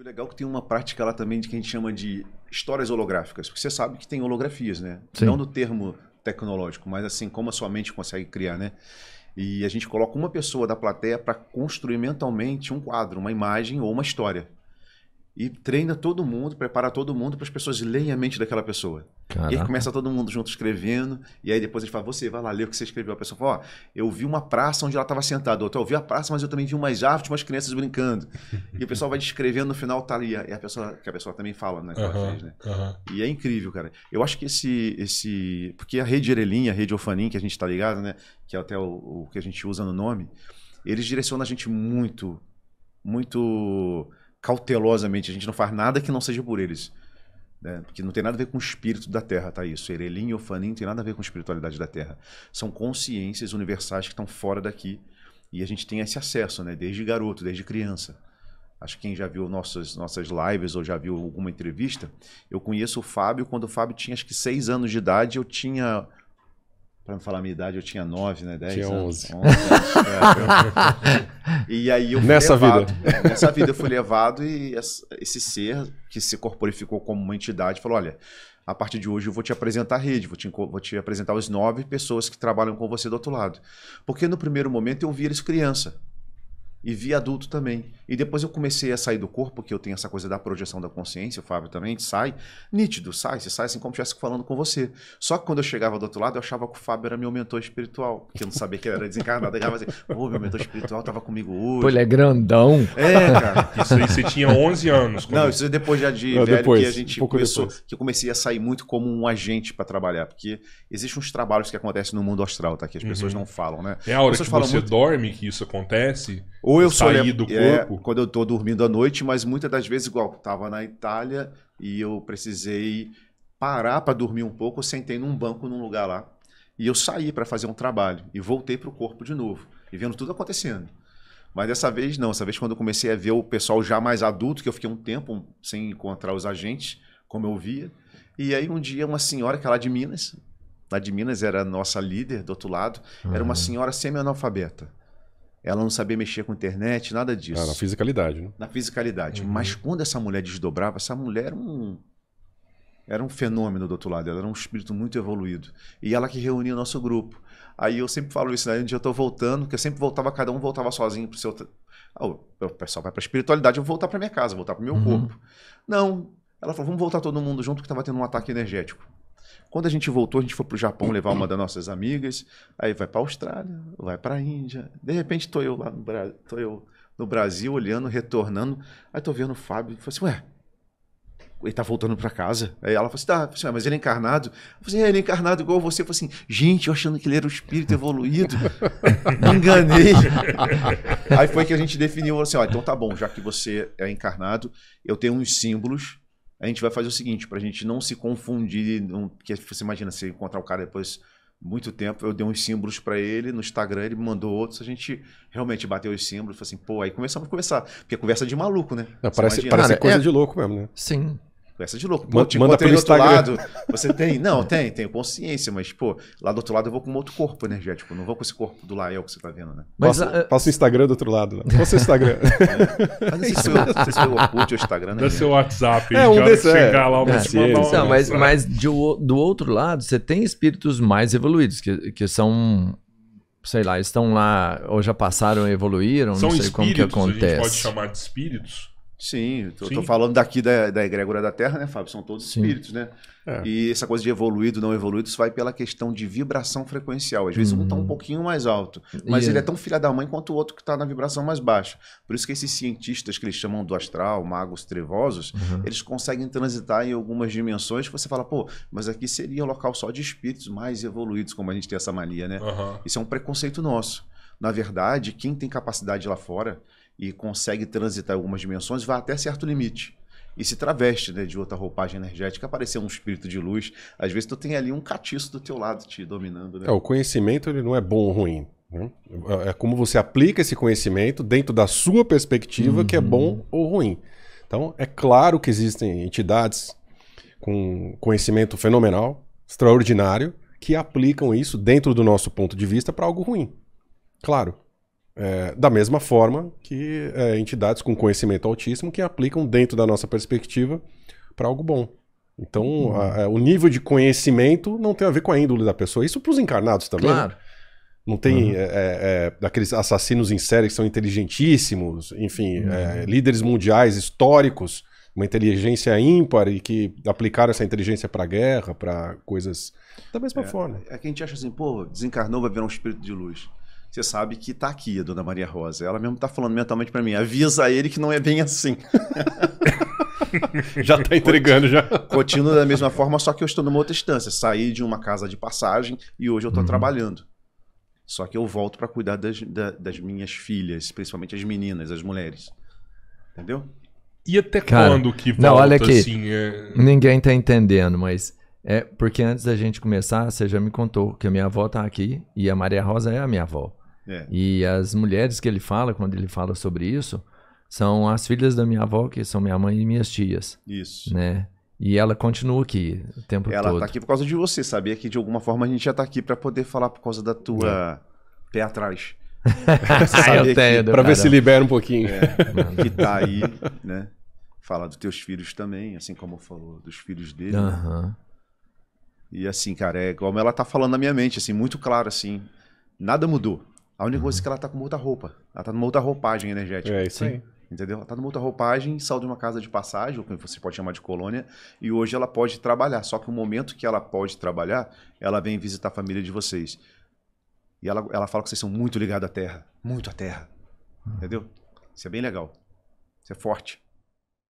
E o legal é que tem uma prática lá também de que a gente chama de histórias holográficas, porque você sabe que tem holografias, né? Sim. Não no termo tecnológico, mas assim como a sua mente consegue criar, né? E a gente coloca uma pessoa da plateia para construir mentalmente um quadro, uma imagem ou uma história e treina todo mundo, prepara todo mundo para as pessoas lerem a mente daquela pessoa. Caraca. E aí começa todo mundo junto escrevendo, e aí depois ele fala, você vai lá ler o que você escreveu. A pessoa fala, ó, eu vi uma praça onde ela estava sentada, outra, eu vi a praça, mas eu também vi umas árvores, umas crianças brincando. E o pessoal vai descrevendo, no final tá ali, e a pessoa, que a pessoa também fala né, uhum, né? Uhum. E é incrível, cara. Eu acho que esse, esse, porque a rede Erelinha, a rede Ofanin, que a gente está ligado, né, que é até o, o que a gente usa no nome, eles direcionam a gente muito, muito cautelosamente. A gente não faz nada que não seja por eles. Né? Porque não tem nada a ver com o espírito da Terra, tá isso. Erelim e Ofanim não tem nada a ver com a espiritualidade da Terra. São consciências universais que estão fora daqui. E a gente tem esse acesso, né? Desde garoto, desde criança. Acho que quem já viu nossas, nossas lives ou já viu alguma entrevista, eu conheço o Fábio. Quando o Fábio tinha acho que seis anos de idade, eu tinha para me falar a minha idade, eu tinha 9, né? 10 tinha anos. 11. 11 anos. É, e aí eu fui Nessa levado, vida. É, nessa vida eu fui levado e esse ser que se corporificou como uma entidade falou, olha, a partir de hoje eu vou te apresentar a rede, vou te, vou te apresentar os nove pessoas que trabalham com você do outro lado. Porque no primeiro momento eu vi eles criança e vi adulto também. E depois eu comecei a sair do corpo, que eu tenho essa coisa da projeção da consciência, o Fábio também, sai, nítido, sai, você sai assim como se estivesse falando com você. Só que quando eu chegava do outro lado, eu achava que o Fábio era meu mentor espiritual, porque eu não sabia que ele era desencarnado. Eu assim, pô, meu mentor espiritual tava comigo hoje. Pô, ele é grandão. É, cara. Isso aí você tinha 11 anos. Não, isso depois já de não, velho depois, que a gente um começou, depois. que eu comecei a sair muito como um agente para trabalhar, porque existem uns trabalhos que acontecem no mundo astral, tá? Que as uhum. pessoas não falam, né? É a hora que você muito... dorme que isso acontece? Ou eu sair sou, do é, corpo. quando eu estou dormindo à noite, mas muitas das vezes, igual, estava na Itália e eu precisei parar para dormir um pouco, eu sentei num banco num lugar lá. E eu saí para fazer um trabalho e voltei para o corpo de novo, e vendo tudo acontecendo. Mas dessa vez não, dessa vez quando eu comecei a ver o pessoal já mais adulto, que eu fiquei um tempo sem encontrar os agentes, como eu via. E aí um dia uma senhora que é lá de Minas, lá de Minas era a nossa líder do outro lado, uhum. era uma uhum. senhora semi-analfabeta ela não sabia mexer com internet, nada disso. Ah, na fisicalidade, né? Na fisicalidade. Uhum. Mas quando essa mulher desdobrava, essa mulher era um, era um fenômeno do outro lado, ela era um espírito muito evoluído. E ela que reunia o nosso grupo. Aí eu sempre falo isso, né? Um dia eu tô voltando, porque eu sempre voltava, cada um voltava sozinho pro seu. Ah, o pessoal vai pra espiritualidade, eu vou voltar pra minha casa, voltar pro meu uhum. corpo. Não. Ela falou, vamos voltar todo mundo junto que tava tá tendo um ataque energético. Quando a gente voltou, a gente foi para o Japão levar uma das nossas amigas, aí vai para a Austrália, vai para a Índia. De repente, estou eu lá no, Bra tô eu no Brasil, olhando, retornando. Aí estou vendo o Fábio e assim, ué, ele está voltando para casa. Aí ela falou assim, tá, assim, ah, mas ele é encarnado. Eu falei assim, é, ele é encarnado igual você. Eu falei assim, gente, eu achando que ele era um espírito evoluído. Me enganei. Aí foi que a gente definiu assim, ó, então tá bom, já que você é encarnado, eu tenho uns símbolos a gente vai fazer o seguinte, para a gente não se confundir, não, que você imagina, se encontrar o cara depois muito tempo, eu dei uns símbolos para ele no Instagram, ele me mandou outros, a gente realmente bateu os símbolos, falou assim, pô, aí começamos a conversar, porque é conversa de maluco, né? Não, parece, parece coisa é, de louco mesmo, né? Sim. Conversa de louco. Pô, Manda pelo Instagram. Lado, você tem? Não, tem, tenho consciência, mas, pô, lá do outro lado eu vou com outro corpo energético. Não vou com esse corpo do Lael que você tá vendo, né? Mas, passa, passa o Instagram do outro lado. Né? Passa o Instagram. É. Mas seu, Instagram, né? Dá seu WhatsApp. É, um desses. É. Chegar lá, eu vou te não, mas, mas de, do outro lado, você tem espíritos mais evoluídos, que, que são sei lá, estão lá, ou já passaram, evoluíram, São não sei como que acontece. A gente pode chamar de espíritos? Sim, estou falando daqui da, da egrégora da Terra, né, Fábio? São todos Sim. espíritos, né? É. E essa coisa de evoluído, não evoluído, isso vai pela questão de vibração frequencial. Às vezes uhum. um está um hum. pouquinho mais alto, mas yeah. ele é. é tão filha da mãe quanto o outro que está na vibração mais baixa. Por isso que esses cientistas que eles chamam do astral, magos trevosos, uhum. eles conseguem transitar em algumas dimensões que você fala, pô, mas aqui seria um local só de espíritos mais evoluídos, como a gente tem essa mania, né? Uhum. Isso é um preconceito nosso. Na verdade, quem tem capacidade lá fora, e consegue transitar algumas dimensões, vai até certo limite. E se traveste né, de outra roupagem energética, aparecer um espírito de luz. Às vezes tu tem ali um catiço do teu lado te dominando. Né? É, o conhecimento ele não é bom ou ruim. Né? É, é como você aplica esse conhecimento dentro da sua perspectiva, uhum. que é bom uhum. ou ruim. Então, é claro que existem entidades com conhecimento fenomenal, extraordinário, que aplicam isso dentro do nosso ponto de vista para algo ruim. Claro. É, da mesma forma que é, entidades com conhecimento altíssimo que aplicam dentro da nossa perspectiva para algo bom. Então, uhum. a, a, é, o nível de conhecimento não tem a ver com a índole da pessoa. Isso para os encarnados também. Né? Claro. Não tem uhum. É, é, é, aqueles assassinos em série que são inteligentíssimos, enfim, uhum. líderes mundiais históricos, uma inteligência ímpar e que aplicaram essa inteligência para guerra, para coisas da mesma forma. É que a gente acha assim, pô, desencarnou, vai virar um espírito de luz você sabe que está aqui a dona Maria Rosa. Ela mesmo está falando mentalmente para mim, avisa ele que não é bem assim. já está entregando já. Continua da mesma forma, só que eu estou numa outra instância. Saí de uma casa de passagem e hoje eu estou uhum. trabalhando. Só que eu volto para cuidar das, das minhas filhas, principalmente as meninas, as mulheres. Entendeu? E até Cara, quando que volta, não, olha aqui, assim, é... Ninguém está entendendo, mas... É porque antes da gente começar, você já me contou que a minha avó está aqui e a Maria Rosa é a minha avó. É. E as mulheres que ele fala, quando ele fala sobre isso, são as filhas da minha avó, que são minha mãe e minhas tias. Isso. Né? E ela continua aqui o tempo ela tá todo. Ela está aqui por causa de você, sabia que de alguma forma a gente já está aqui para poder falar por causa da tua é. pé atrás. Ah, para ver se libera um pouquinho. É, que tá aí, né? Falar dos teus filhos também, assim como falou dos filhos dele. Uhum. E assim, cara, é como ela tá falando na minha mente, assim, muito claro, assim, nada mudou. A única coisa uhum. é que ela tá com outra roupa. Ela tá numa outra roupagem energética. É isso aí. Entendeu? Ela tá numa outra roupagem, saiu de uma casa de passagem, ou que você pode chamar de colônia, e hoje ela pode trabalhar. Só que o momento que ela pode trabalhar, ela vem visitar a família de vocês. E ela, ela fala que vocês são muito ligados à terra. Muito à terra. Hum. Entendeu? Isso é bem legal. Isso é forte.